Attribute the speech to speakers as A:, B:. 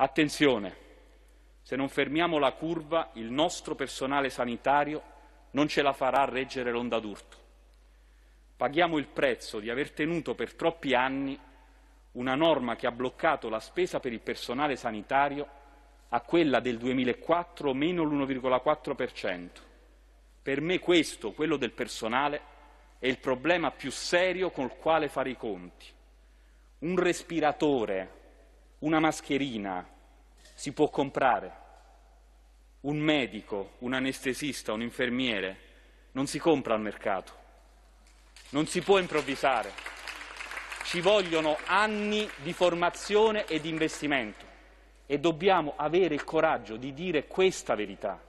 A: Attenzione, se non fermiamo la curva, il nostro personale sanitario non ce la farà reggere l'onda d'urto. Paghiamo il prezzo di aver tenuto per troppi anni una norma che ha bloccato la spesa per il personale sanitario a quella del 2004 meno l'1,4%. Per me questo, quello del personale, è il problema più serio col quale fare i conti. Un respiratore una mascherina si può comprare, un medico, un anestesista, un infermiere non si compra al mercato, non si può improvvisare, ci vogliono anni di formazione e di investimento e dobbiamo avere il coraggio di dire questa verità.